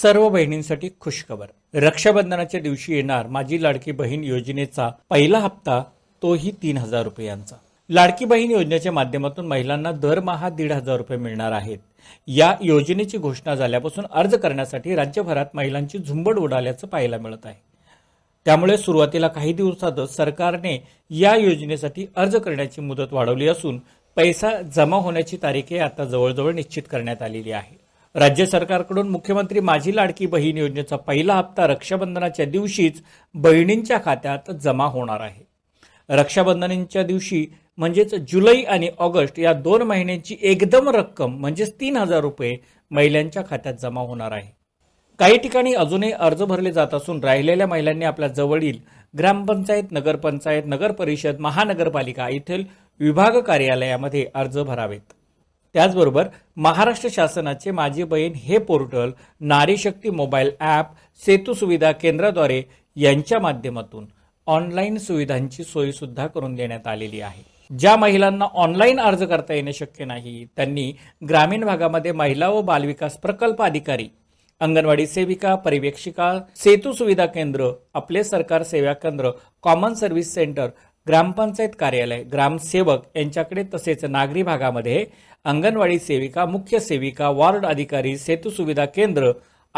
सर्व बहिणींसाठी खुशखबर रक्षाबंधनाच्या दिवशी येणार माझी लाडकी बहीण योजनेचा पहिला हप्ता तोही तीन हजार रुपयांचा लाडकी बहीण योजनेच्या माध्यमातून महिलांना दरमहा दीड हजार रुपये मिळणार आहेत या योजनेची घोषणा झाल्यापासून अर्ज करण्यासाठी राज्यभरात महिलांची झुंबड उडाल्याचं पाहायला मिळत आहे त्यामुळे सुरुवातीला काही दिवसातच सरकारने या योजनेसाठी अर्ज करण्याची मुदत वाढवली असून पैसा जमा होण्याची तारीखही आता जवळजवळ निश्चित करण्यात आलेली आहे राज्य सरकारकडून मुख्यमंत्री माझी लाडकी बहीण योजनेचा पहिला हप्ता रक्षाबंधनाच्या दिवशीच बहिणींच्या खात्यात जमा होणार आहे रक्षाबंधनाच्या दिवशी म्हणजेच जुलै आणि ऑगस्ट या दोन महिन्यांची एकदम रक्कम म्हणजेच तीन हजार रुपये महिलांच्या खात्यात जमा होणार आहे काही ठिकाणी अजूनही अर्ज भरले जात असून राहिलेल्या महिलांनी आपल्या जवळील ग्रामपंचायत नगरपंचायत नगर परिषद महानगरपालिका येथील विभाग कार्यालयामध्ये अर्ज भरावेत त्याचबरोबर महाराष्ट्र शासनाचे माझी बहीण हे पोर्टल नारी शक्ती मोबाईल ॲप सेतू सुविधा केंद्राद्वारे यांच्या माध्यमातून ऑनलाईन सुविधांची सोयीसुद्धा करून देण्यात आलेली आहे ज्या महिलांना ऑनलाईन अर्ज करता येणे शक्य नाही त्यांनी ग्रामीण भागामध्ये महिला व बालविकास प्रकल्प अधिकारी अंगणवाडी सेविका पर्यवेक्षिका सेतू सुविधा केंद्र आपले सरकार सेवा केंद्र कॉमन सर्व्हिस सेंटर ग्रामपंचायत कार्यालय ग्रामसेवक यांच्याकडे तसेच नागरी भागामध्ये अंगणवाडी सेविका मुख्य सेविका वॉर्ड अधिकारी सेतू सुविधा केंद्र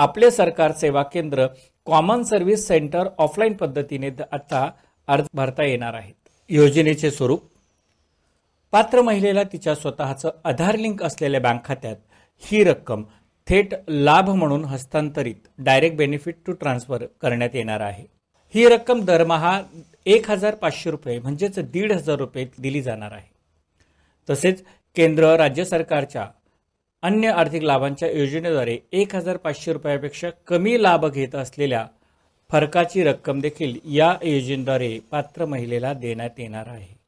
आपले सरकार सेवा केंद्र कॉमन सर्व्हिस सेंटर ऑफलाईन पद्धतीने आता अर्ज भरता येणार आहेत योजनेचे स्वरूप पात्र महिलेला तिच्या स्वतःचं आधार लिंक असलेल्या बँक खात्यात ही रक्कम थेट लाभ म्हणून हस्तांतरित डायरेक्ट बेनिफिट टू ट्रान्सफर करण्यात येणार आहे ही रक्कम दरमहा एक हजार पाचशे रुपये म्हणजेच दीड हजार रुपये दिली जाणार आहे तसेच केंद्र राज्य सरकारच्या अन्य आर्थिक लाभांच्या योजनेद्वारे एक हजार पाचशे रुपयापेक्षा कमी लाभ घेत असलेल्या फरकाची रक्कम देखील या योजनेद्वारे पात्र महिलेला देण्यात येणार आहे